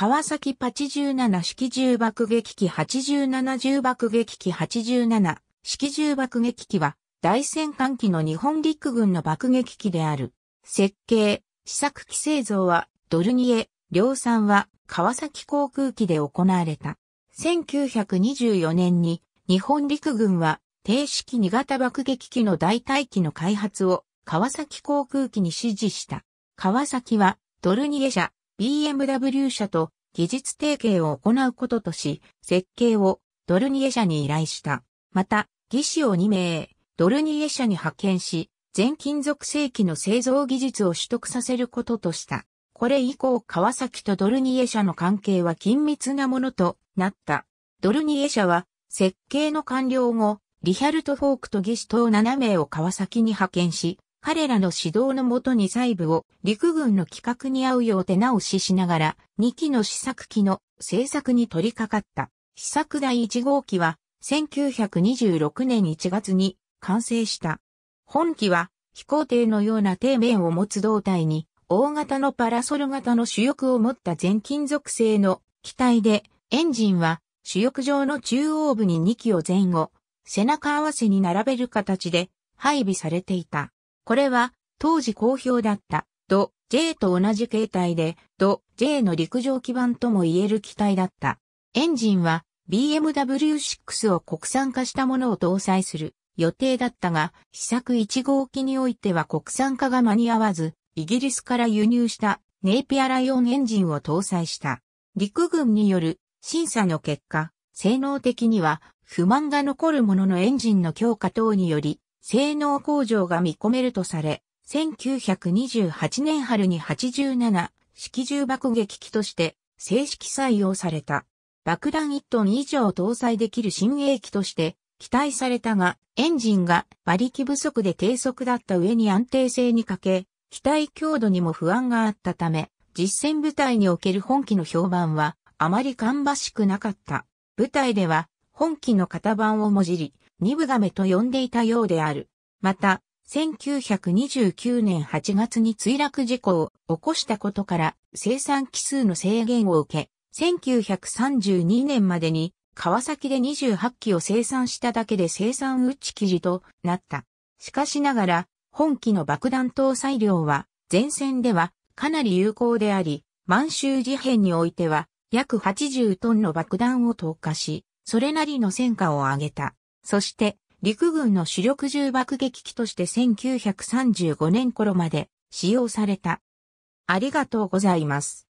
川崎八87式銃爆撃機87銃爆撃機87式銃爆撃機は大戦艦機の日本陸軍の爆撃機である。設計、試作機製造はドルニエ、量産は川崎航空機で行われた。1924年に日本陸軍は低式2型爆撃機の代替機の開発を川崎航空機に指示した。川崎はドルニエ社、BMW 社と技術提携を行うこととし、設計をドルニエ社に依頼した。また、技師を2名、ドルニエ社に派遣し、全金属製機の製造技術を取得させることとした。これ以降川崎とドルニエ社の関係は緊密なものとなった。ドルニエ社は設計の完了後、リヒャルト・フォークと技師等7名を川崎に派遣し、彼らの指導のもとに細部を陸軍の企画に合うよう手直ししながら、2機の試作機の製作に取り掛かった。試作第1号機は、1926年1月に完成した。本機は、飛行艇のような底面を持つ胴体に、大型のパラソル型の主翼を持った全金属製の機体で、エンジンは主翼上の中央部に2機を前後、背中合わせに並べる形で配備されていた。これは当時好評だったド J と同じ形態でド J の陸上基盤とも言える機体だった。エンジンは BMW6 を国産化したものを搭載する予定だったが、試作1号機においては国産化が間に合わず、イギリスから輸入したネイピアライオンエンジンを搭載した。陸軍による審査の結果、性能的には不満が残るもののエンジンの強化等により、性能向上が見込めるとされ、1928年春に87式銃爆撃機として正式採用された。爆弾1トン以上搭載できる新鋭機として期待されたが、エンジンが馬力不足で低速だった上に安定性に欠け、機体強度にも不安があったため、実戦部隊における本機の評判はあまり芳しくなかった。部隊では本機の型番をもじり、二部亀と呼んでいたようである。また、1929年8月に墜落事故を起こしたことから生産奇数の制限を受け、1932年までに川崎で28機を生産しただけで生産打ち記事となった。しかしながら、本機の爆弾搭載量は前線ではかなり有効であり、満州事変においては約80トンの爆弾を投下し、それなりの戦果を上げた。そして、陸軍の主力銃爆撃機として1935年頃まで使用された。ありがとうございます。